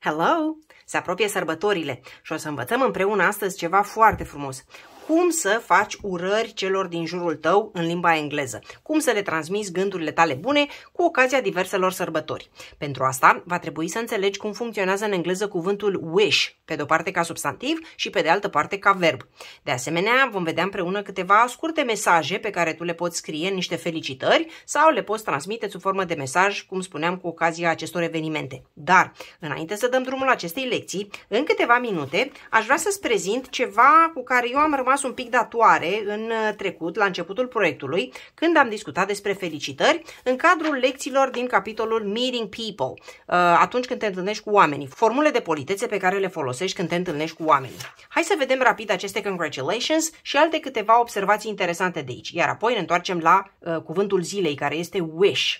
Hello! Se apropie sărbătorile și o să învățăm împreună astăzi ceva foarte frumos cum să faci urări celor din jurul tău în limba engleză, cum să le transmiți gândurile tale bune cu ocazia diverselor sărbători. Pentru asta va trebui să înțelegi cum funcționează în engleză cuvântul wish, pe de o parte ca substantiv și pe de altă parte ca verb. De asemenea, vom vedea împreună câteva scurte mesaje pe care tu le poți scrie în niște felicitări sau le poți transmite sub formă de mesaj, cum spuneam, cu ocazia acestor evenimente. Dar, înainte să dăm drumul acestei lecții, în câteva minute aș vrea să-ți prezint ceva cu care eu am rămas rămas un pic datoare în uh, trecut, la începutul proiectului, când am discutat despre felicitări, în cadrul lecțiilor din capitolul Meeting People, uh, atunci când te întâlnești cu oamenii, formule de politețe pe care le folosești când te întâlnești cu oamenii. Hai să vedem rapid aceste congratulations și alte câteva observații interesante de aici, iar apoi ne întoarcem la uh, cuvântul zilei, care este wish.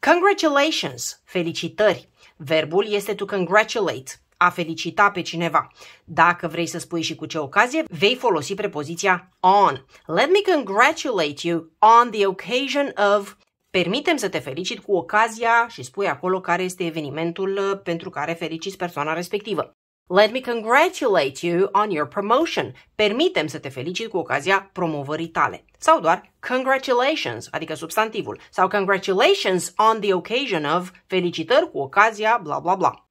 Congratulations! Felicitări! Verbul este to congratulate a felicita pe cineva. Dacă vrei să spui și cu ce ocazie, vei folosi prepoziția on. Let me congratulate you on the occasion of Permitem să te felicit cu ocazia și spui acolo care este evenimentul uh, pentru care feliciți persoana respectivă. Let me congratulate you on your promotion. Permitem să te felicit cu ocazia promovării tale. Sau doar congratulations, adică substantivul. Sau congratulations on the occasion of felicitări cu ocazia bla bla bla.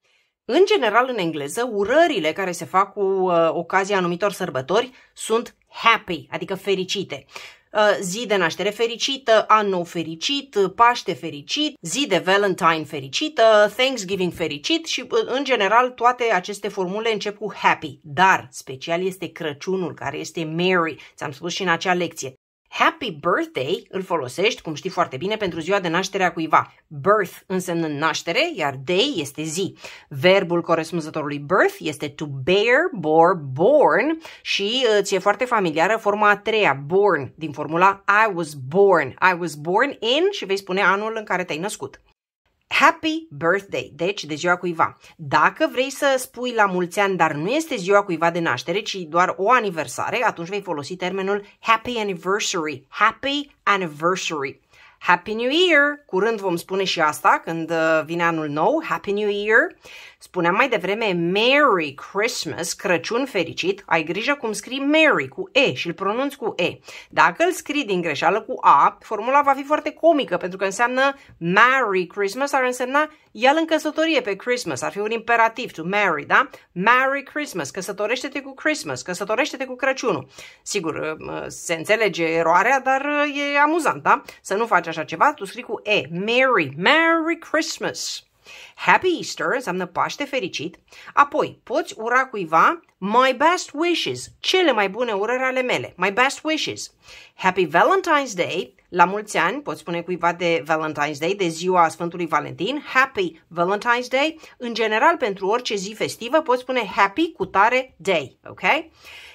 În general, în engleză, urările care se fac cu uh, ocazia anumitor sărbători sunt happy, adică fericite. Uh, zi de naștere fericită, an nou fericit, Paște fericit, zi de Valentine fericită, Thanksgiving fericit și uh, în general toate aceste formule încep cu happy, dar special este Crăciunul care este merry, ți-am spus și în acea lecție. Happy birthday îl folosești, cum știi foarte bine, pentru ziua de naștere a cuiva. Birth înseamnă naștere, iar day este zi. Verbul corespunzătorului birth este to bear, bore, born și uh, ți-e foarte familiară forma a treia, born, din formula I was born. I was born in și vei spune anul în care te-ai născut. Happy birthday, deci de ziua cuiva. Dacă vrei să spui la mulți ani, dar nu este ziua cuiva de naștere, ci doar o aniversare, atunci vei folosi termenul happy anniversary. Happy anniversary. Happy New Year! Curând vom spune și asta când uh, vine anul nou. Happy New Year! Spuneam mai devreme Merry Christmas, Crăciun fericit, ai grijă cum scrii Merry cu E și îl pronunți cu E. Dacă îl scrii din greșeală cu A, formula va fi foarte comică pentru că înseamnă Merry Christmas ar însemna ia în căsătorie pe Christmas, ar fi un imperativ to marry, da? Merry Christmas, căsătorește-te cu Christmas, căsătorește-te cu Crăciunul. Sigur, uh, se înțelege eroarea, dar uh, e amuzant, da? Să nu faci așa ceva, tu scrii cu E, Merry, Merry Christmas. Happy Easter înseamnă Paște fericit. Apoi, poți ura cuiva my best wishes, cele mai bune urări ale mele, my best wishes. Happy Valentine's Day, la mulți ani, poți spune cuiva de Valentine's Day, de ziua Sfântului Valentin, Happy Valentine's Day. În general, pentru orice zi festivă, poți spune Happy cu tare day, ok?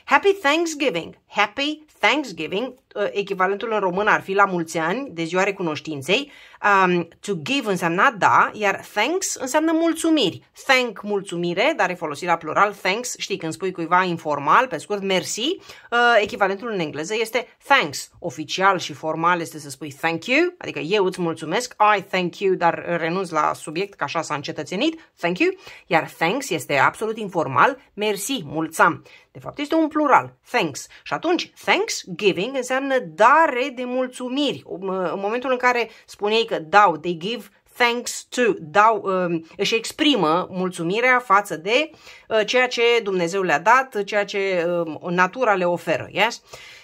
Happy Thanksgiving, Happy Thanksgiving, Uh, echivalentul în român ar fi la mulți ani, de ziua recunoștinței. Um, to give înseamnă da, iar thanks înseamnă mulțumiri. Thank, mulțumire, dar e folosirea plural. Thanks, știi, când spui cuiva informal, pe scurt, merci. uh, echivalentul în engleză este thanks. Oficial și formal este să spui thank you, adică eu îți mulțumesc, I thank you, dar renunț la subiect, că așa s-a încetățenit, thank you, iar thanks este absolut informal, Merci, mulțam. De fapt, este un plural, thanks. Și atunci, thanks, giving înseamnă înseamnă dare de mulțumiri. În momentul în care spuneai că dau, they give thanks to, dau, um, își exprimă mulțumirea față de uh, ceea ce Dumnezeu le-a dat, ceea ce um, natura le oferă. Yes?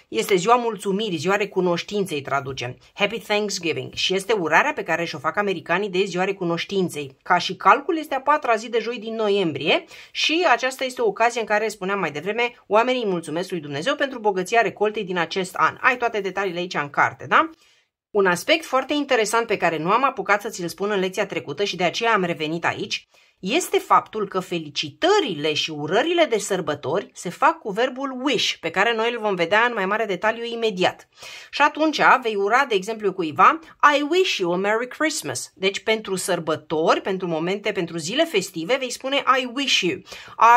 este ziua mulțumirii, ziua recunoștinței, traducem. Happy Thanksgiving și este urarea pe care și-o fac americanii de ziua recunoștinței. Ca și calcul este a patra zi de joi din noiembrie și aceasta este o ocazie în care, spuneam mai devreme, oamenii îi mulțumesc lui Dumnezeu pentru bogăția recoltei din acest an. Ai toate detaliile aici în carte, da? Un aspect foarte interesant pe care nu am apucat să ți-l spun în lecția trecută și de aceea am revenit aici este faptul că felicitările și urările de sărbători se fac cu verbul wish, pe care noi îl vom vedea în mai mare detaliu imediat. Și atunci vei ura, de exemplu, cuiva I wish you a Merry Christmas. Deci pentru sărbători, pentru momente, pentru zile festive, vei spune I wish you.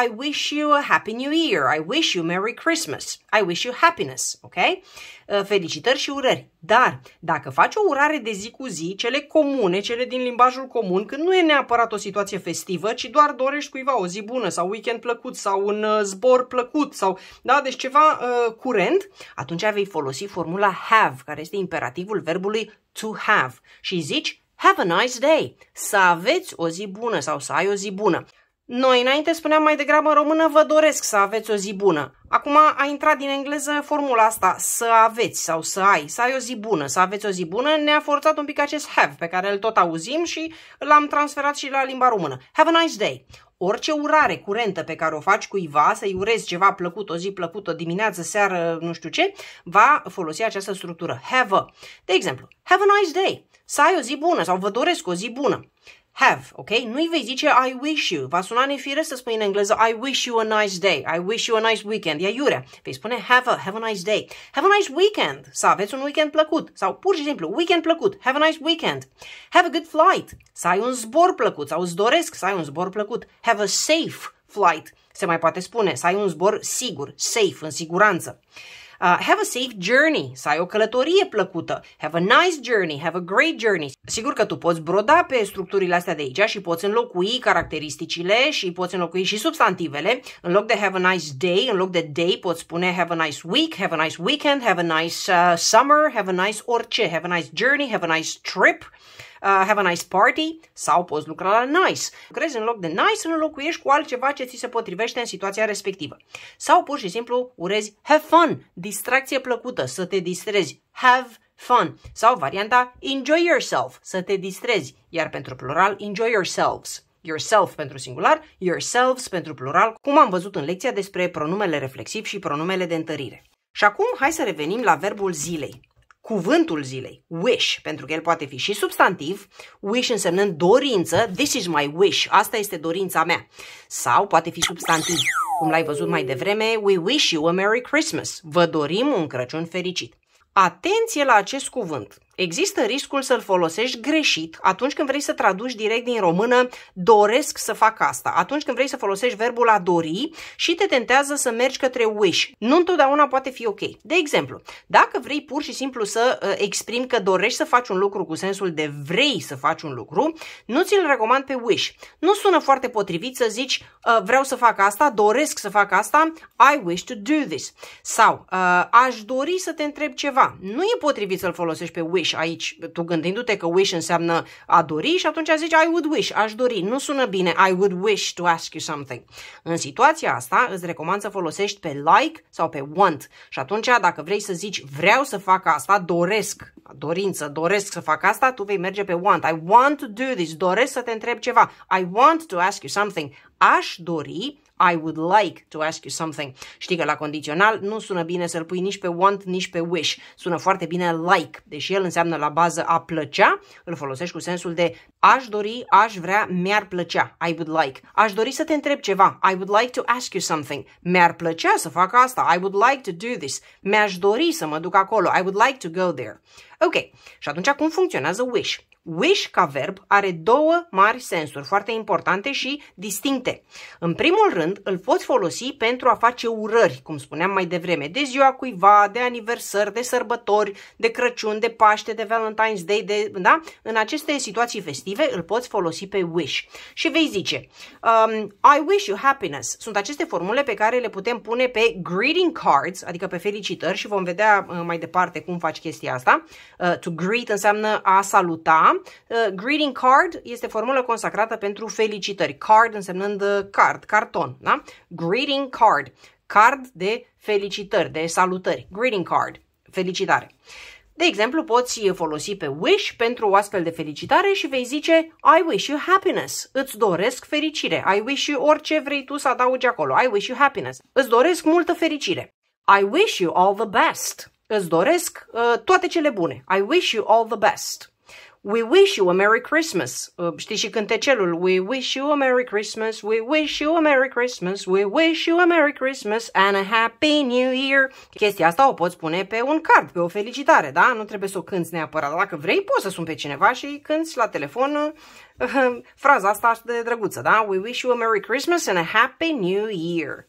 I wish you a Happy New Year. I wish you Merry Christmas. I wish you happiness. Ok? Felicitări și urări. Dar dacă faci o urare de zi cu zi, cele comune, cele din limbajul comun, când nu e neapărat o situație festivă, ci doar dorești cuiva o zi bună sau weekend plăcut sau un uh, zbor plăcut sau, da, deci ceva uh, curent, atunci vei folosi formula have, care este imperativul verbului to have și zici have a nice day, să aveți o zi bună sau să ai o zi bună. Noi înainte spuneam mai degrabă în română vă doresc să aveți o zi bună. Acum a intrat din engleză formula asta să aveți sau să ai, să ai o zi bună, să aveți o zi bună, ne-a forțat un pic acest have pe care îl tot auzim și l-am transferat și la limba română. Have a nice day! Orice urare curentă pe care o faci cuiva, să-i urezi ceva plăcut, o zi plăcută, dimineață, seară, nu știu ce, va folosi această structură. Have a. De exemplu, have a nice day! Să ai o zi bună sau vă doresc o zi bună have, ok? Nu-i vei zice I wish you. Va suna nefire să spui în engleză I wish you a nice day, I wish you a nice weekend. Ia iurea. Vei spune have a, have a nice day, have a nice weekend, să aveți un weekend plăcut. Sau pur și simplu, weekend plăcut, have a nice weekend. Have a good flight, să ai un zbor plăcut sau îți doresc să ai un zbor plăcut. Have a safe flight, se mai poate spune, să ai un zbor sigur, safe, în siguranță. Uh, have a safe journey, să ai o călătorie plăcută. Have a nice journey, have a great journey. Sigur că tu poți broda pe structurile astea de aici și poți înlocui caracteristicile și poți înlocui și substantivele. În loc de have a nice day, în loc de day poți spune have a nice week, have a nice weekend, have a nice uh, summer, have a nice orice, have a nice journey, have a nice trip. Uh, have a nice party sau poți lucra la nice. Lucrezi în loc de nice, înlocuiești cu altceva ce ți se potrivește în situația respectivă. Sau pur și simplu urezi have fun, distracție plăcută, să te distrezi. Have fun. Sau varianta enjoy yourself, să te distrezi. Iar pentru plural, enjoy yourselves yourself pentru singular, yourselves pentru plural, cum am văzut în lecția despre pronumele reflexiv și pronumele de întărire. Și acum hai să revenim la verbul zilei cuvântul zilei, wish, pentru că el poate fi și substantiv, wish însemnând dorință, this is my wish, asta este dorința mea. Sau poate fi substantiv, cum l-ai văzut mai devreme, we wish you a Merry Christmas, vă dorim un Crăciun fericit. Atenție la acest cuvânt, Există riscul să-l folosești greșit atunci când vrei să traduci direct din română doresc să fac asta, atunci când vrei să folosești verbul a dori și te tentează să mergi către wish. Nu întotdeauna poate fi ok. De exemplu, dacă vrei pur și simplu să uh, exprimi că dorești să faci un lucru cu sensul de vrei să faci un lucru, nu ți-l recomand pe wish. Nu sună foarte potrivit să zici uh, vreau să fac asta, doresc să fac asta, I wish to do this. Sau uh, aș dori să te întreb ceva. Nu e potrivit să-l folosești pe wish wish aici, tu gândindu-te că wish înseamnă a dori și atunci zici I would wish, aș dori. Nu sună bine I would wish to ask you something. În situația asta îți recomand să folosești pe like sau pe want și atunci dacă vrei să zici vreau să fac asta, doresc, dorință, doresc să fac asta, tu vei merge pe want. I want to do this, doresc să te întreb ceva. I want to ask you something. Aș dori I would like to ask you something. Știi că la condițional nu sună bine să-l pui nici pe want, nici pe wish. Sună foarte bine like, deși el înseamnă la bază a plăcea, îl folosești cu sensul de aș dori, aș vrea, mi-ar plăcea, I would like. Aș dori să te întreb ceva, I would like to ask you something. Mi-ar plăcea să fac asta, I would like to do this. Mi-aș dori să mă duc acolo, I would like to go there. Ok, și atunci cum funcționează wish? Wish ca verb are două mari sensuri foarte importante și distincte. În primul rând, îl poți folosi pentru a face urări, cum spuneam mai devreme, de ziua cuiva, de aniversări, de sărbători, de Crăciun, de Paște, de Valentine's Day, de, da? În aceste situații festive îl poți folosi pe wish. Și vei zice, um, I wish you happiness. Sunt aceste formule pe care le putem pune pe greeting cards, adică pe felicitări și vom vedea uh, mai departe cum faci chestia asta. Uh, to greet înseamnă a saluta, Uh, greeting card este formulă consacrată pentru felicitări. Card însemnând uh, card, carton, da? Greeting card, card de felicitări, de salutări. Greeting card, felicitare. De exemplu, poți folosi pe wish pentru o astfel de felicitare și vei zice I wish you happiness. Îți doresc fericire. I wish you orice vrei tu să adaugi acolo. I wish you happiness. Îți doresc multă fericire. I wish you all the best. Îți doresc uh, toate cele bune. I wish you all the best. We wish you a Merry Christmas. Uh, știi și cântecelul. We wish you a Merry Christmas, we wish you a Merry Christmas, we wish you a Merry Christmas and a Happy New Year. Chestia asta o poți pune pe un card, pe o felicitare, da? Nu trebuie să o cânți neapărat. Dacă vrei, poți să suni pe cineva și cânți la telefon uh, fraza asta de drăguță, da? We wish you a Merry Christmas and a Happy New Year.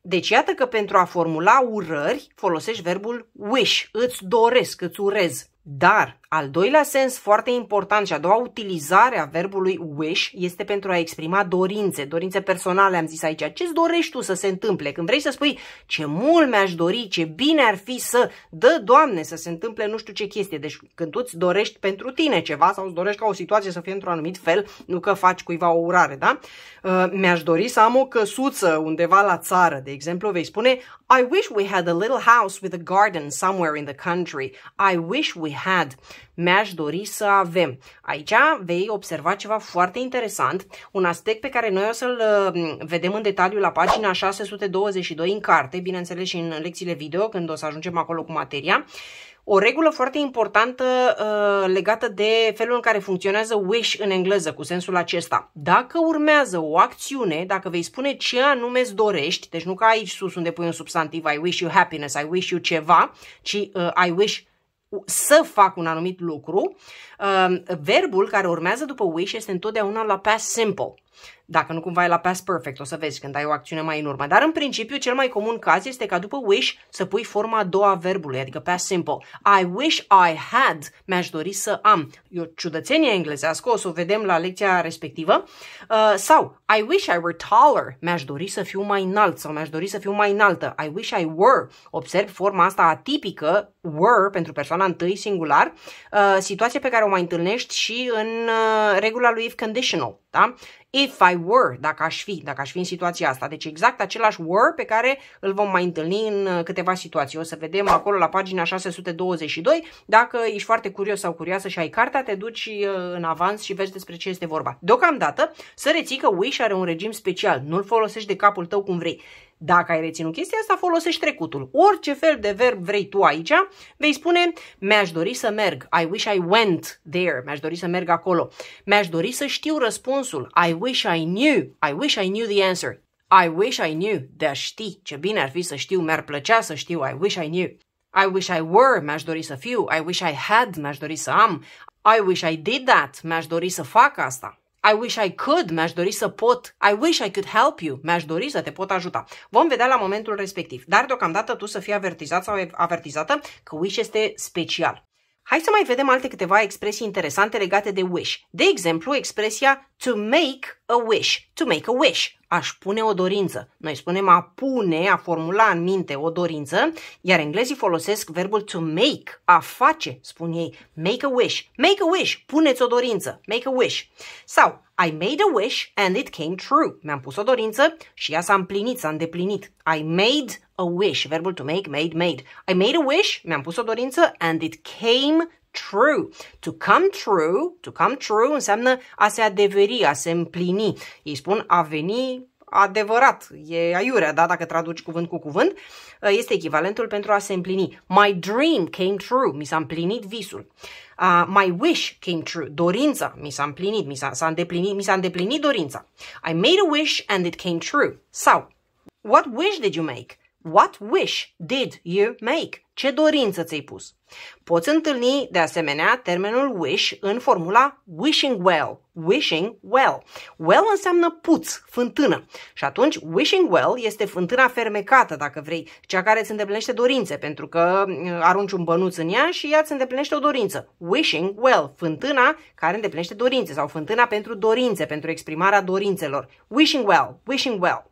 Deci iată că pentru a formula urări folosești verbul wish, îți doresc, îți urez. Dar al doilea sens foarte important și a doua utilizare a verbului wish este pentru a exprima dorințe, dorințe personale am zis aici. Ce-ți dorești tu să se întâmple? Când vrei să spui ce mult mi-aș dori, ce bine ar fi să dă, Doamne, să se întâmple nu știu ce chestie. Deci când tu îți dorești pentru tine ceva sau îți dorești ca o situație să fie într-un anumit fel, nu că faci cuiva o urare, da? Uh, mi-aș dori să am o căsuță undeva la țară, de exemplu, vei spune I wish we had a little house with a garden somewhere in the country. I wish we had mi-aș dori să avem. Aici vei observa ceva foarte interesant, un aspect pe care noi o să-l uh, vedem în detaliu la pagina 622 în carte, bineînțeles și în lecțiile video, când o să ajungem acolo cu materia. O regulă foarte importantă uh, legată de felul în care funcționează wish în engleză, cu sensul acesta. Dacă urmează o acțiune, dacă vei spune ce anume îți dorești, deci nu ca aici sus unde pui un substantiv I wish you happiness, I wish you ceva, ci uh, I wish să fac un anumit lucru, uh, verbul care urmează după wish este întotdeauna la past simple. Dacă nu cumva e la pass perfect, o să vezi când ai o acțiune mai în urmă. Dar în principiu, cel mai comun caz este ca după wish să pui forma a doua a verbului, adică past simple. I wish I had, mi-aș dori să am. E o ciudățenie englezească, o să o vedem la lecția respectivă. Uh, sau, I wish I were taller, mi-aș dori să fiu mai înalt sau mi-aș dori să fiu mai înaltă. I wish I were. Observ forma asta atipică, were, pentru persoana întâi, singular, uh, situație pe care o mai întâlnești și în uh, regula lui if conditional. Da? If I were, dacă aș fi, dacă aș fi în situația asta. Deci exact același were pe care îl vom mai întâlni în uh, câteva situații. O să vedem acolo la pagina 622. Dacă ești foarte curios sau curioasă și ai cartea, te duci uh, în avans și vezi despre ce este vorba. Deocamdată, să reții că Wish are un regim special. Nu-l folosești de capul tău cum vrei. Dacă ai reținut chestia asta, folosești trecutul. Orice fel de verb vrei tu aici, vei spune mi-aș dori să merg, I wish I went there, mi-aș dori să merg acolo. Mi-aș dori să știu răspunsul, I wish I knew, I wish I knew the answer. I wish I knew, de ști, ce bine ar fi să știu, mi-ar plăcea să știu, I wish I knew. I wish I were, mi-aș dori să fiu, I wish I had, mi-aș dori să am, I wish I did that, mi-aș dori să fac asta. I wish I could, mi-aș dori să pot, I wish I could help you, mi-aș dori să te pot ajuta. Vom vedea la momentul respectiv, dar deocamdată tu să fii avertizat sau avertizată că wish este special. Hai să mai vedem alte câteva expresii interesante legate de wish. De exemplu, expresia to make a wish. To make a wish aș pune o dorință. Noi spunem a pune, a formula în minte o dorință, iar englezii folosesc verbul to make, a face, spun ei. Make a wish. Make a wish. Puneți o dorință. Make a wish. Sau I made a wish and it came true. Mi-am pus o dorință și ea s-a împlinit, s-a îndeplinit. I made a wish. Verbul to make, made, made. I made a wish, mi-am pus o dorință and it came true. To come true, to come true înseamnă a se adeveri, a se împlini. Ei spun a veni adevărat, e aiurea, da, dacă traduci cuvânt cu cuvânt, ă, este echivalentul pentru a se împlini. My dream came true, mi s-a împlinit visul. Uh, my wish came true, dorința mi s-a împlinit, mi s-a, s-a îndeplinit, mi s-a îndeplinit dorința. I made a wish and it came true. Sau, what wish did you make? What wish did you make? Ce dorință ți-ai pus? Poți întâlni, de asemenea, termenul wish în formula wishing well. Wishing well. Well înseamnă puț, fântână. Și atunci, wishing well este fântâna fermecată, dacă vrei, cea care îți îndeplinește dorințe, pentru că mm, arunci un bănuț în ea și ea îți îndeplinește o dorință. Wishing well, fântâna care îndeplinește dorințe sau fântâna pentru dorințe, pentru exprimarea dorințelor. Wishing well, wishing well.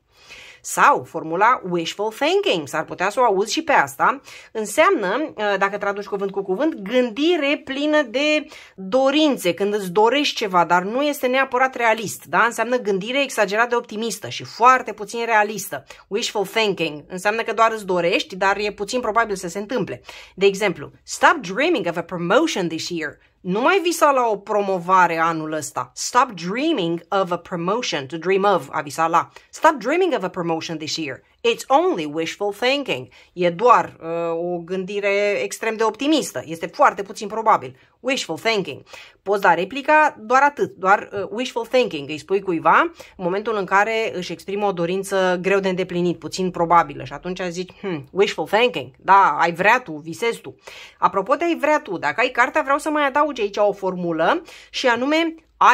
Sau formula wishful thinking, s-ar putea să o auzi și pe asta, înseamnă, uh, dacă traduci cuvânt cu cuvânt, gândire plină de dorințe, când îți dorești ceva, dar nu este neapărat realist, da? Înseamnă gândire exagerat de optimistă și foarte puțin realistă. Wishful thinking înseamnă că doar îți dorești, dar e puțin probabil să se întâmple. De exemplu, stop dreaming of a promotion this year. Nu mai visa la o promovare anul ăsta. Stop dreaming of a promotion. To dream of, a visa la. Stop dreaming of a promotion this year. It's only wishful thinking. E doar uh, o gândire extrem de optimistă. Este foarte puțin probabil. Wishful thinking. Poți da replica doar atât, doar uh, wishful thinking. Îi spui cuiva în momentul în care își exprimă o dorință greu de îndeplinit, puțin probabilă. Și atunci zici, hmm, wishful thinking. Da, ai vrea tu, visezi tu. Apropo de ai vrea tu, dacă ai cartea, vreau să mai adaug aici o formulă și anume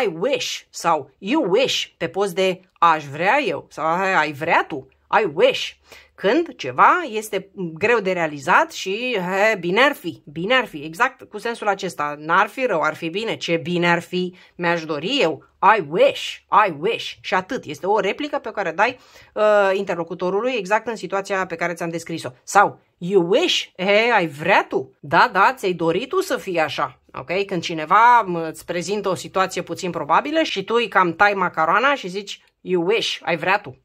I wish sau you wish pe post de aș vrea eu sau ai vrea tu. I wish. Când ceva este greu de realizat și he, bine ar fi, bine ar fi, exact cu sensul acesta, n-ar fi rău, ar fi bine, ce bine ar fi, mi-aș dori eu, I wish, I wish și atât. Este o replică pe care dai uh, interlocutorului exact în situația pe care ți-am descris-o. Sau, you wish, he, ai vrea tu, da, da, ți-ai dorit tu să fii așa, Ok? Când cineva îți prezintă o situație puțin probabilă și tu îi cam tai macaroana și zici you wish, ai vrea tu.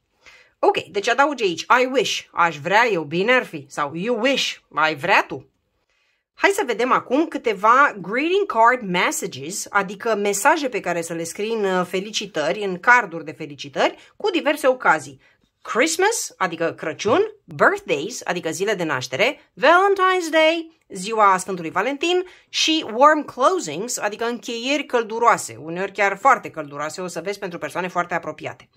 Ok, deci adauge aici I wish, aș vrea eu, bine ar fi, sau you wish, ai vrea tu. Hai să vedem acum câteva greeting card messages, adică mesaje pe care să le scrii în uh, felicitări, în carduri de felicitări, cu diverse ocazii. Christmas, adică Crăciun, birthdays, adică zile de naștere, Valentine's Day, ziua Sfântului Valentin și warm closings, adică încheieri călduroase, uneori chiar foarte călduroase, o să vezi pentru persoane foarte apropiate.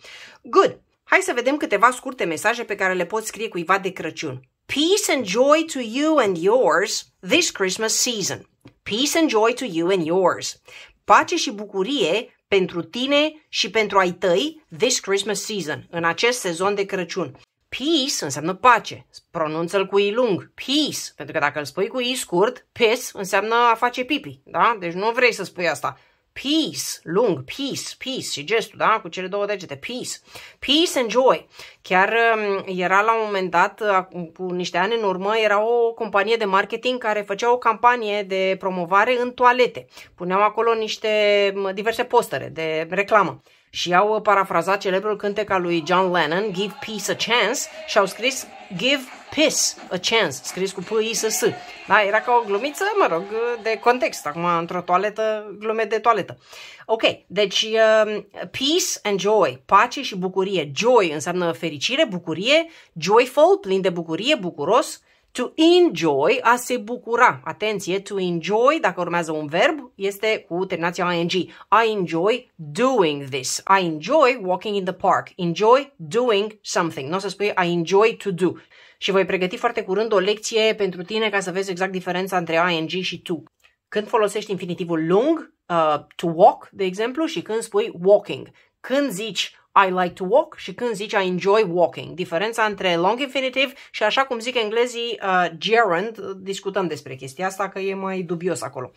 Good! Hai să vedem câteva scurte mesaje pe care le poți scrie cuiva de Crăciun. Peace and joy to you and yours this Christmas season. Peace and joy to you and yours. Pace și bucurie pentru tine și pentru ai tăi this Christmas season, în acest sezon de Crăciun. Peace înseamnă pace. Pronunță-l cu i lung. Peace. Pentru că dacă îl spui cu i scurt, peace înseamnă a face pipi. Da? Deci nu vrei să spui asta peace, lung, peace, peace și gestul, da, cu cele două degete, peace, peace and joy. Chiar um, era la un moment dat, uh, cu niște ani în urmă, era o companie de marketing care făcea o campanie de promovare în toalete. Puneau acolo niște diverse postere de reclamă și au parafrazat celebrul cântec al lui John Lennon, Give Peace a Chance, și au scris Give Piss a Chance, scris cu p i s s Da, era ca o glumiță, mă rog, de context. Acum, într-o toaletă, glume de toaletă. Ok, deci um, peace and joy, pace și bucurie. Joy înseamnă fericire, bucurie, joyful, plin de bucurie, bucuros, To enjoy, a se bucura. Atenție, to enjoy, dacă urmează un verb, este cu terminația ing. I enjoy doing this. I enjoy walking in the park. Enjoy doing something. Nu o să spui I enjoy to do. Și voi pregăti foarte curând o lecție pentru tine ca să vezi exact diferența între ing și to. Când folosești infinitivul lung, uh, to walk, de exemplu, și când spui walking. Când zici I like to walk și când zici I enjoy walking. Diferența între long infinitive și așa cum zic englezii uh, gerund, discutăm despre chestia asta că e mai dubios acolo.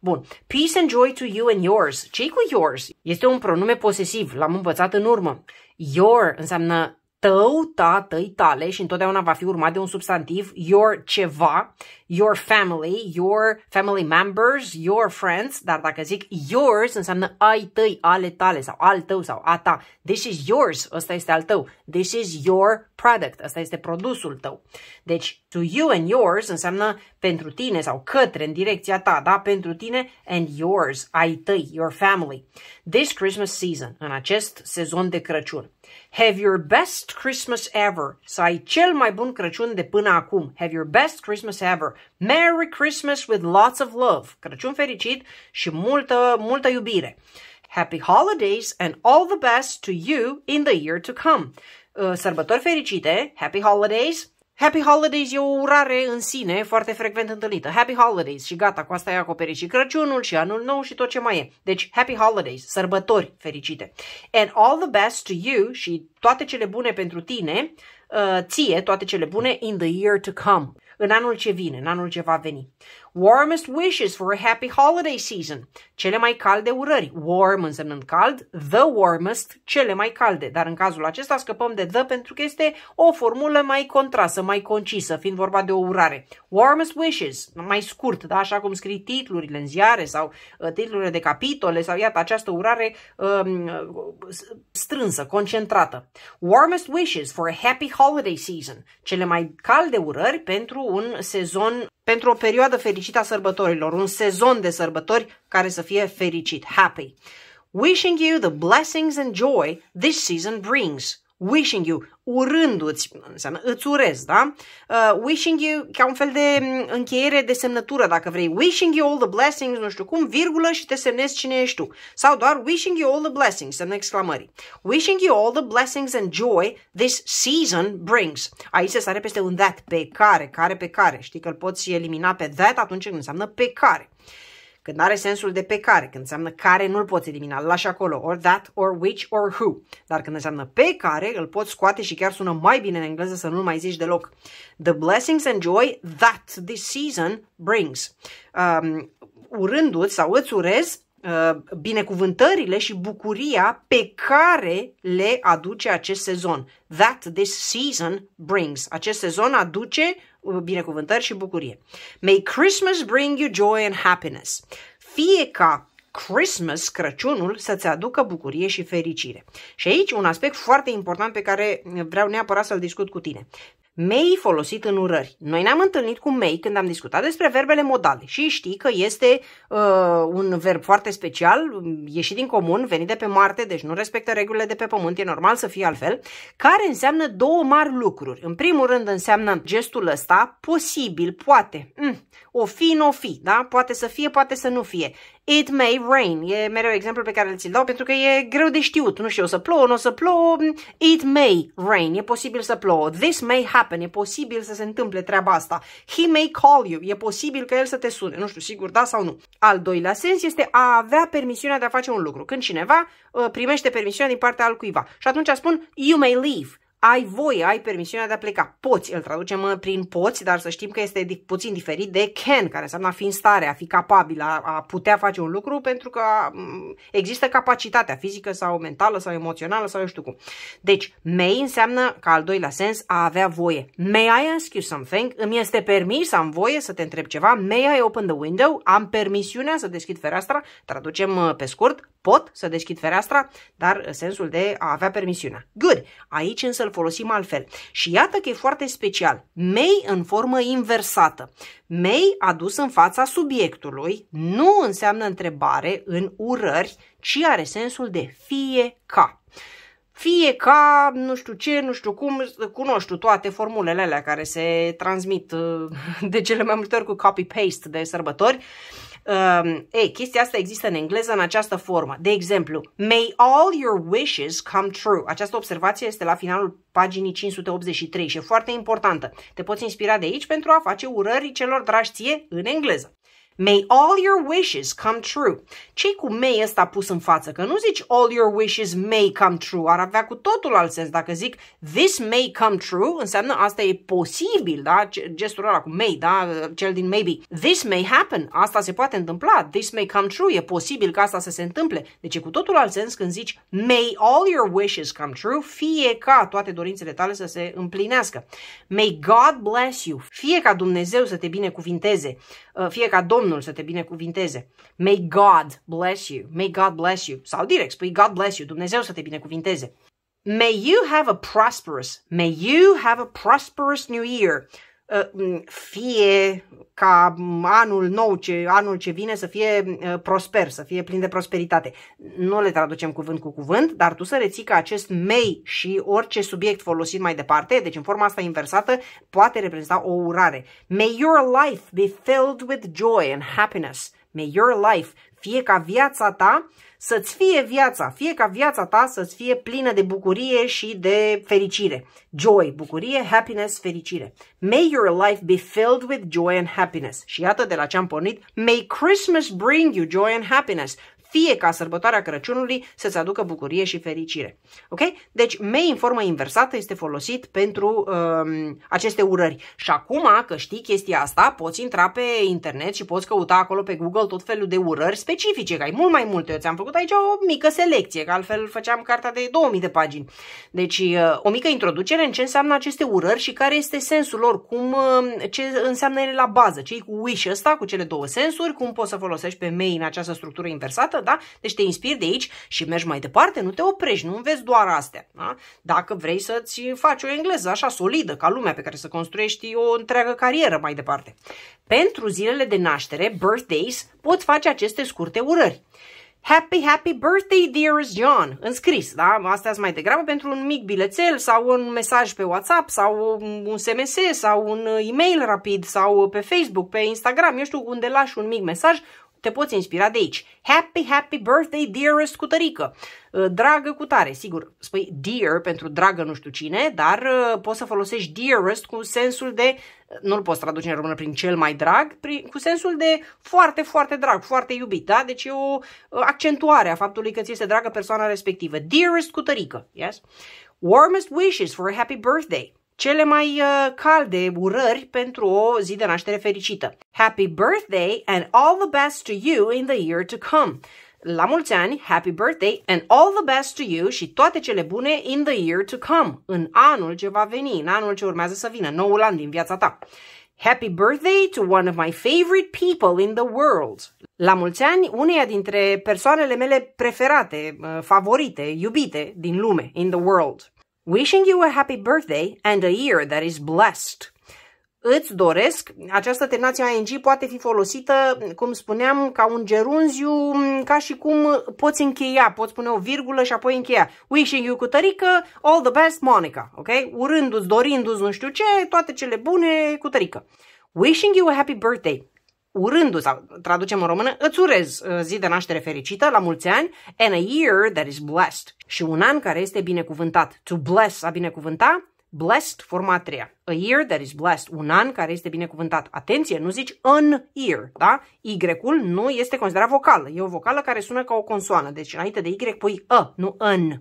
Bun. Peace and joy to you and yours. ce cu yours? Este un pronume posesiv, l-am învățat în urmă. Your înseamnă tău, ta, tăi, tale și întotdeauna va fi urmat de un substantiv, your ceva, your family, your family members, your friends, dar dacă zic yours înseamnă ai tăi, ale tale sau al tău sau a ta. This is yours, ăsta este al tău. This is your product, ăsta este produsul tău. Deci, to you and yours înseamnă pentru tine sau către, în direcția ta, da? Pentru tine and yours, ai tăi, your family. This Christmas season, în acest sezon de Crăciun. Have your best Christmas ever. Să ai cel mai bun Crăciun de până acum. Have your best Christmas ever. Merry Christmas with lots of love. Crăciun fericit și multă, multă iubire. Happy holidays and all the best to you in the year to come. Uh, sărbători fericite, happy holidays Happy Holidays e o urare în sine foarte frecvent întâlnită. Happy Holidays și gata, cu asta e acoperit și Crăciunul și Anul Nou și tot ce mai e. Deci, Happy Holidays, sărbători fericite. And all the best to you și toate cele bune pentru tine, uh, ție, toate cele bune in the year to come, în anul ce vine, în anul ce va veni. Warmest wishes for a happy holiday season. Cele mai calde urări. Warm însemnând cald, the warmest, cele mai calde. Dar în cazul acesta scăpăm de the pentru că este o formulă mai contrasă, mai concisă, fiind vorba de o urare. Warmest wishes, mai scurt, da? așa cum scrii titlurile în ziare sau uh, titlurile de capitole sau iată această urare um, strânsă, concentrată. Warmest wishes for a happy holiday season. Cele mai calde urări pentru un sezon pentru o perioadă fericită a sărbătorilor, un sezon de sărbători care să fie fericit, happy. Wishing you the blessings and joy this season brings wishing you, urându-ți, înseamnă îți urez, da? Uh, wishing you ca un fel de mm, încheiere de semnătură, dacă vrei. Wishing you all the blessings, nu știu cum, virgulă și te semnezi cine ești tu. Sau doar wishing you all the blessings, semnă exclamării. Wishing you all the blessings and joy this season brings. Aici se sare peste un that, pe care, care, pe care. Știi că îl poți elimina pe that atunci când înseamnă pe care când are sensul de pe care, când înseamnă care nu-l poți elimina, îl lași acolo, or that, or which, or who. Dar când înseamnă pe care, îl poți scoate și chiar sună mai bine în engleză să nu-l mai zici deloc. The blessings and joy that this season brings. Um, urându-ți sau îți urez uh, binecuvântările și bucuria pe care le aduce acest sezon. That this season brings. Acest sezon aduce binecuvântări și bucurie. May Christmas bring you joy and happiness. Fie ca Christmas, Crăciunul, să-ți aducă bucurie și fericire. Și aici un aspect foarte important pe care vreau neapărat să-l discut cu tine. Mei folosit în urări. Noi ne-am întâlnit cu mei când am discutat despre verbele modale și știi că este uh, un verb foarte special, ieșit din comun, venit de pe Marte, deci nu respectă regulile de pe Pământ, e normal să fie altfel, care înseamnă două mari lucruri. În primul rând înseamnă gestul ăsta, posibil, poate, mm, o fi, nu o fi, da? poate să fie, poate să nu fie. It may rain. E mereu exemplu pe care ți-l dau pentru că e greu de știut. Nu știu, o să plouă, nu o să plouă. It may rain. E posibil să plouă. This may happen. E posibil să se întâmple treaba asta. He may call you. E posibil că el să te sune. Nu știu, sigur, da sau nu. Al doilea sens este a avea permisiunea de a face un lucru. Când cineva uh, primește permisiunea din partea cuiva. Și atunci spun, you may leave ai voie, ai permisiunea de a pleca. Poți, îl traducem uh, prin poți, dar să știm că este puțin diferit de can, care înseamnă a fi în stare, a fi capabil, a, a putea face un lucru, pentru că mm, există capacitatea fizică sau mentală sau emoțională sau eu știu cum. Deci, may înseamnă, ca al doilea sens, a avea voie. May I ask you something? Îmi este permis, am voie să te întreb ceva? May I open the window? Am permisiunea să deschid fereastra? Traducem uh, pe scurt, pot să deschid fereastra, dar uh, sensul de a avea permisiunea. Good. Aici însă să-l folosim altfel. Și iată că e foarte special. May în formă inversată. May adus în fața subiectului nu înseamnă întrebare în urări, ci are sensul de fie ca fie ca nu știu ce, nu știu cum, cunoști toate formulele alea care se transmit uh, de cele mai multe ori cu copy-paste de sărbători, uh, Um, ei, chestia asta există în engleză în această formă. De exemplu, may all your wishes come true. Această observație este la finalul paginii 583 și e foarte importantă. Te poți inspira de aici pentru a face urări celor dragi ție în engleză. May all your wishes come true. ce cu may ăsta pus în față? Că nu zici all your wishes may come true. Ar avea cu totul alt sens. Dacă zic this may come true, înseamnă asta e posibil, da? Gestul ăla cu may, da? Cel din maybe. This may happen. Asta se poate întâmpla. This may come true. E posibil ca asta să se întâmple. Deci e cu totul alt sens când zici may all your wishes come true, fie ca toate dorințele tale să se împlinească. May God bless you. Fie ca Dumnezeu să te binecuvinteze. Uh, fie ca Domnul să te binecuvinteze. May God bless you. May God bless you. Sau direct spui God bless you. Dumnezeu să te binecuvinteze. May you have a prosperous, may you have a prosperous new year. Ă, fie ca anul nou, ce, anul ce vine să fie ă, prosper, să fie plin de prosperitate. Nu le traducem cuvânt cu cuvânt, dar tu să reții că acest may și orice subiect folosit mai departe, deci în forma asta inversată, poate reprezenta o urare. May your life be filled with joy and happiness. May your life fie ca viața ta să-ți fie viața, fie ca viața ta să-ți fie plină de bucurie și de fericire. Joy, bucurie, happiness, fericire. May your life be filled with joy and happiness. Și iată de la ce am pornit. May Christmas bring you joy and happiness fie ca sărbătoarea Crăciunului să-ți aducă bucurie și fericire. Ok? Deci mei în formă inversată este folosit pentru um, aceste urări. Și acum că știi chestia asta, poți intra pe internet și poți căuta acolo pe Google tot felul de urări specifice, că ai mult mai multe. Eu ți-am făcut aici o mică selecție, că altfel făceam cartea de 2000 de pagini. Deci uh, o mică introducere în ce înseamnă aceste urări și care este sensul lor, cum, uh, ce înseamnă ele la bază, ce cu wish ăsta, cu cele două sensuri, cum poți să folosești pe mei în această structură inversată, da? Deci te inspiri de aici și mergi mai departe, nu te oprești, nu înveți doar astea, da? Dacă vrei să-ți faci o engleză așa solidă ca lumea pe care să construiești o întreagă carieră mai departe. Pentru zilele de naștere, birthdays, poți face aceste scurte urări. Happy, happy birthday, dearest John, în scris, da? Asta mai degrabă pentru un mic bilețel sau un mesaj pe WhatsApp sau un SMS sau un e-mail rapid sau pe Facebook, pe Instagram, eu știu, unde lași un mic mesaj, te poți inspira de aici. Happy, happy birthday, dearest cutărică. Uh, dragă cu tare, sigur, spui dear pentru dragă nu știu cine, dar uh, poți să folosești dearest cu sensul de, uh, nu-l poți traduce în română prin cel mai drag, prin, cu sensul de foarte, foarte drag, foarte iubit, da? Deci e o accentuare a faptului că ți este dragă persoana respectivă. Dearest cutărică, yes? Warmest wishes for a happy birthday cele mai uh, calde urări pentru o zi de naștere fericită. Happy birthday and all the best to you in the year to come. La mulți ani, happy birthday and all the best to you și toate cele bune in the year to come, în anul ce va veni, în anul ce urmează să vină, noul an din viața ta. Happy birthday to one of my favorite people in the world. La mulți ani, uneia dintre persoanele mele preferate, uh, favorite, iubite din lume, in the world. Wishing you a happy birthday and a year that is blessed. Îți doresc, această terminație ING poate fi folosită, cum spuneam, ca un gerunziu, ca și cum poți încheia, poți pune o virgulă și apoi încheia. Wishing you cu tărică, all the best, Monica, ok? Urându-ți, dorindu-ți, nu știu ce, toate cele bune cu tărică. Wishing you a happy birthday urându sau traducem în română, îți urez uh, zi de naștere fericită, la mulți ani, and a year that is blessed. Și un an care este binecuvântat. To bless, a binecuvânta, blessed, forma a treia. A year that is blessed, un an care este binecuvântat. Atenție, nu zici an year, da? Y-ul nu este considerat vocală. E o vocală care sună ca o consoană. Deci înainte de Y pui a, ă", nu an.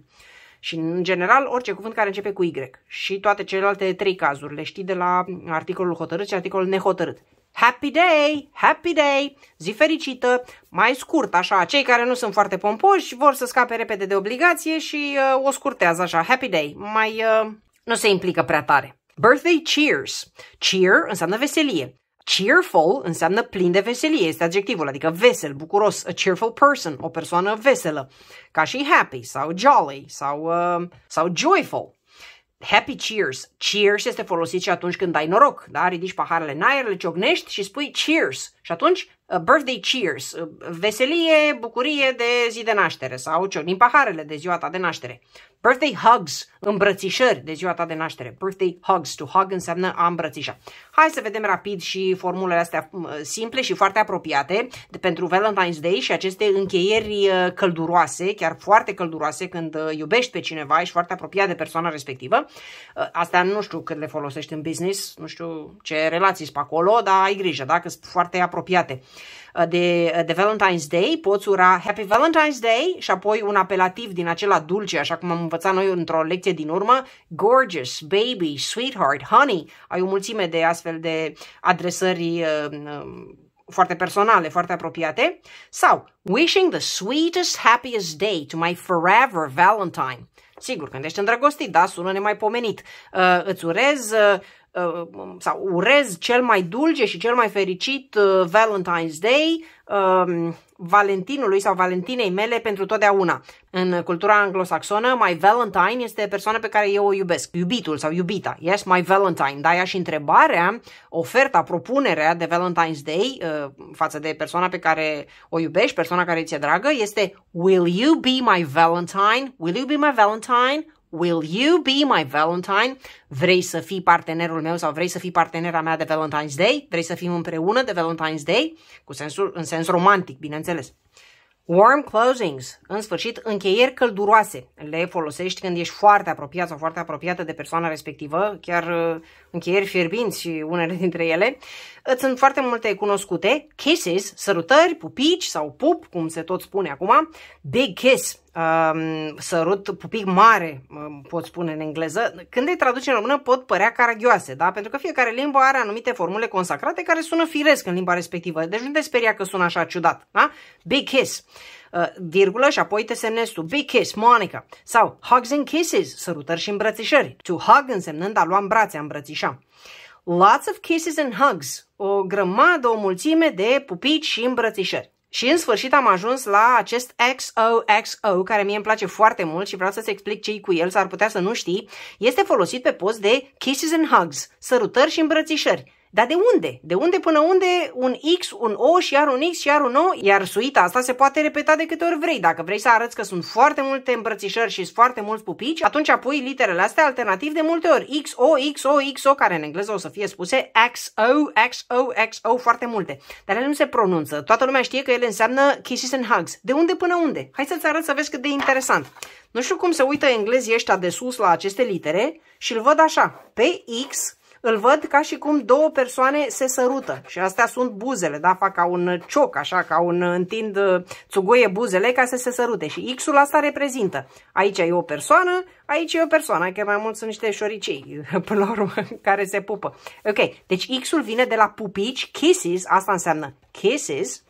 Și în general, orice cuvânt care începe cu Y. Și toate celelalte trei cazuri le știi de la articolul hotărât și articolul nehotărât. Happy day! Happy day! Zi fericită! Mai scurt, așa, cei care nu sunt foarte pompoși vor să scape repede de obligație și uh, o scurtează așa, happy day. Mai uh, nu se implică prea tare. Birthday cheers. Cheer înseamnă veselie. Cheerful înseamnă plin de veselie, este adjectivul, adică vesel, bucuros, a cheerful person, o persoană veselă, ca și happy sau jolly sau, uh, sau joyful. Happy cheers. Cheers este folosit și atunci când ai noroc, da? Ridici paharele în aer, le ciocnești și spui cheers. Și atunci, uh, birthday cheers, uh, veselie, bucurie de zi de naștere sau ciocni paharele de ziua ta de naștere. Birthday hugs, îmbrățișări de ziua ta de naștere. Birthday hugs, to hug înseamnă a îmbrățișa. Hai să vedem rapid și formulele astea mm, simple și foarte apropiate de, pentru Valentine's Day și aceste încheieri uh, călduroase, chiar foarte călduroase când uh, iubești pe cineva, și foarte apropiat de persoana respectivă. Uh, Asta nu știu cât le folosești în business, nu știu ce relații sunt acolo, dar ai grijă, dacă sunt foarte apropiate de, de Valentine's Day, poți ura Happy Valentine's Day și apoi un apelativ din acela dulce, așa cum am învățat învățat noi într-o lecție din urmă, gorgeous, baby, sweetheart, honey, ai o mulțime de astfel de adresări uh, uh, foarte personale, foarte apropiate, sau wishing the sweetest, happiest day to my forever Valentine. Sigur, când ești îndrăgostit, da, sună nemaipomenit. Uh, îți urez uh, uh, sau urez cel mai dulce și cel mai fericit uh, Valentine's Day, um, Valentinului sau Valentinei mele pentru totdeauna. În cultura anglosaxonă, my Valentine este persoana pe care eu o iubesc, iubitul sau iubita. Yes, my Valentine. Da, ea și întrebarea, oferta, propunerea de Valentine's Day uh, față de persoana pe care o iubești, persoana care ți-e dragă, este Will you be my Valentine? Will you be my Valentine? Will you be my Valentine? Vrei să fii partenerul meu sau vrei să fii partenera mea de Valentine's Day? Vrei să fim împreună de Valentine's Day? Cu sensul, în sens romantic, bineînțeles. Warm closings, în sfârșit, încheieri călduroase. Le folosești când ești foarte apropiat sau foarte apropiată de persoana respectivă, chiar uh, încheieri fierbinți unele dintre ele. Îți sunt foarte multe cunoscute. Kisses, sărutări, pupici sau pup, cum se tot spune acum. Big kiss, sărut, pupic mare, pot spune în engleză, când îi traduce în română pot părea caragioase, da? Pentru că fiecare limbă are anumite formule consacrate care sună firesc în limba respectivă. Deci nu te speria că sună așa ciudat, da? Big kiss, uh, virgulă și apoi te semnezi tu. Big kiss, Monica. Sau hugs and kisses, sărutări și îmbrățișări. To hug însemnând a lua în brațe, a îmbrățișa. Lots of kisses and hugs, o grămadă, o mulțime de pupici și îmbrățișări. Și în sfârșit am ajuns la acest XOXO, care mie îmi place foarte mult și vreau să-ți explic ce cu el, s-ar putea să nu știi. Este folosit pe post de kisses and hugs, sărutări și îmbrățișări. Dar de unde? De unde până unde un X, un O și iar un X și iar un O? Iar suita asta se poate repeta de câte ori vrei. Dacă vrei să arăți că sunt foarte multe îmbrățișări și foarte mulți pupici, atunci apoi literele astea alternativ de multe ori. X, O, X, O, X, O, care în engleză o să fie spuse X, O, X, O, X, O, foarte multe. Dar ele nu se pronunță. Toată lumea știe că ele înseamnă kisses and hugs. De unde până unde? Hai să-ți arăt să vezi cât de interesant. Nu știu cum se uită englezii ăștia de sus la aceste litere și îl văd așa. Pe X îl văd ca și cum două persoane se sărută. Și astea sunt buzele, da? Fac ca un cioc, așa, ca un uh, întind uh, țugoie buzele ca să se sărute. Și X-ul asta reprezintă. Aici e o persoană, aici e o persoană, că mai mult sunt niște șoricei, până la urmă, care se pupă. Ok, deci X-ul vine de la pupici, kisses, asta înseamnă kisses,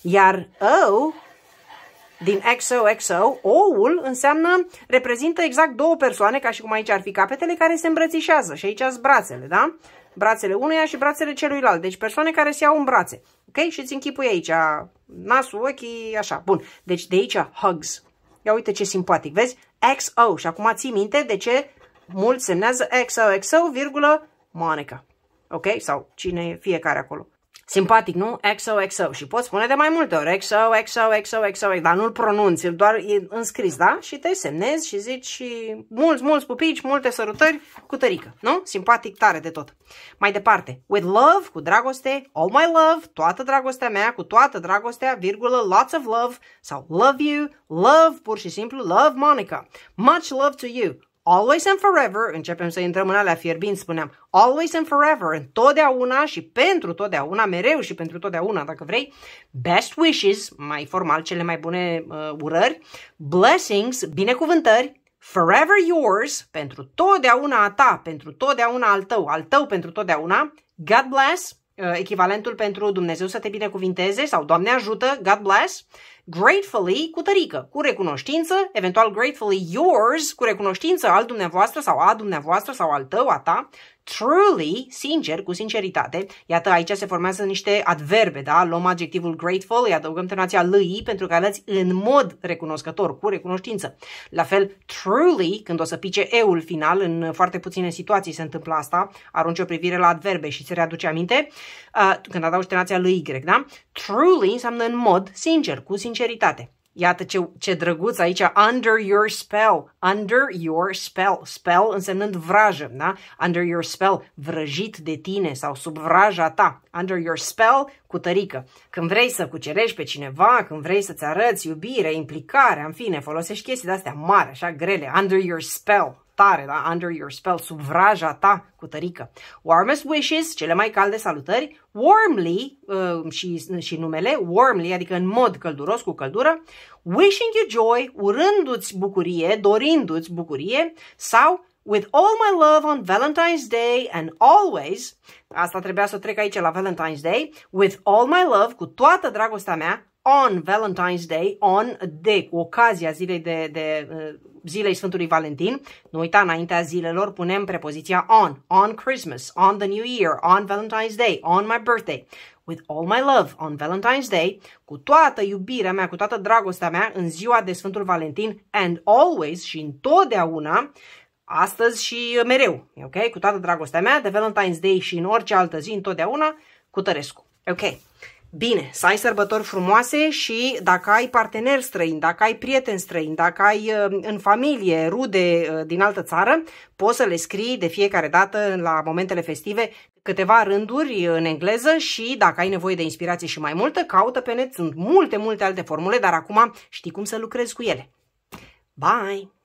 iar O din XOXO, oul înseamnă, reprezintă exact două persoane, ca și cum aici ar fi capetele, care se îmbrățișează. Și aici sunt brațele, da? Brațele unuia și brațele celuilalt. Deci persoane care se iau în brațe. Ok? Și îți închipui aici nasul, ochii, așa. Bun. Deci de aici hugs. Ia uite ce simpatic. Vezi? XO. Și acum ții minte de ce mult semnează XOXO, virgulă, Monica. Ok? Sau cine e fiecare acolo. Simpatic, nu? XOXO. Și poți spune de mai multe ori xo, dar nu-l pronunți, îl doar e înscris, da? Și te semnezi și zici și mulți, mulți pupici, multe sărutări cu tărică, nu? Simpatic tare de tot. Mai departe, with love, cu dragoste, all oh my love, toată dragostea mea, cu toată dragostea, virgulă, lots of love, sau love you, love, pur și simplu, love Monica. Much love to you, always and forever, începem să intrăm în alea fierbind, spuneam, always and forever, întotdeauna și pentru totdeauna, mereu și pentru totdeauna, dacă vrei, best wishes, mai formal, cele mai bune uh, urări, blessings, binecuvântări, forever yours, pentru totdeauna a ta, pentru totdeauna al tău, al tău pentru totdeauna, God bless, uh, echivalentul pentru Dumnezeu să te binecuvinteze sau Doamne ajută, God bless, gratefully cu tărică, cu recunoștință, eventual gratefully yours, cu recunoștință al dumneavoastră sau a dumneavoastră sau al tău, a ta, truly, sincer, cu sinceritate, iată aici se formează niște adverbe, da? Luăm adjectivul grateful, îi adăugăm tonația lui pentru că alăți în mod recunoscător, cu recunoștință. La fel, truly, când o să pice eul final, în foarte puține situații se întâmplă asta, arunci o privire la adverbe și se readuce aminte, uh, când adaugi tonația lui Y, da? Truly înseamnă în mod sincer, cu sinceritate. Iată ce, ce drăguț aici, under your spell, under your spell, spell însemnând vrajă, da? Under your spell, vrăjit de tine sau sub vraja ta, under your spell, cu tărică. Când vrei să cucerești pe cineva, când vrei să-ți arăți iubire, implicare, în fine, folosești chestii de-astea mari, așa, grele, under your spell, arătare, da? Under your spell, sub vraja ta cu tărică. Warmest wishes, cele mai calde salutări. Warmly, uh, și, și numele, warmly, adică în mod călduros, cu căldură. Wishing you joy, urându-ți bucurie, dorindu-ți bucurie. Sau With all my love on Valentine's Day and always, asta trebuia să trec aici la Valentine's Day, with all my love, cu toată dragostea mea, on Valentine's Day, on de, cu ocazia zilei de, de uh, zilei Sfântului Valentin, nu uita, înaintea zilelor punem prepoziția on, on Christmas, on the New Year, on Valentine's Day, on my birthday, with all my love, on Valentine's Day, cu toată iubirea mea, cu toată dragostea mea, în ziua de Sfântul Valentin, and always și întotdeauna, astăzi și mereu, ok? Cu toată dragostea mea, de Valentine's Day și în orice altă zi, întotdeauna, cu Tărescu. Ok. Bine, să ai sărbători frumoase și dacă ai parteneri străini, dacă ai prieteni străini, dacă ai uh, în familie rude uh, din altă țară, poți să le scrii de fiecare dată la momentele festive câteva rânduri în engleză și dacă ai nevoie de inspirație și mai multă, caută pe net, sunt multe, multe alte formule, dar acum știi cum să lucrezi cu ele. Bye!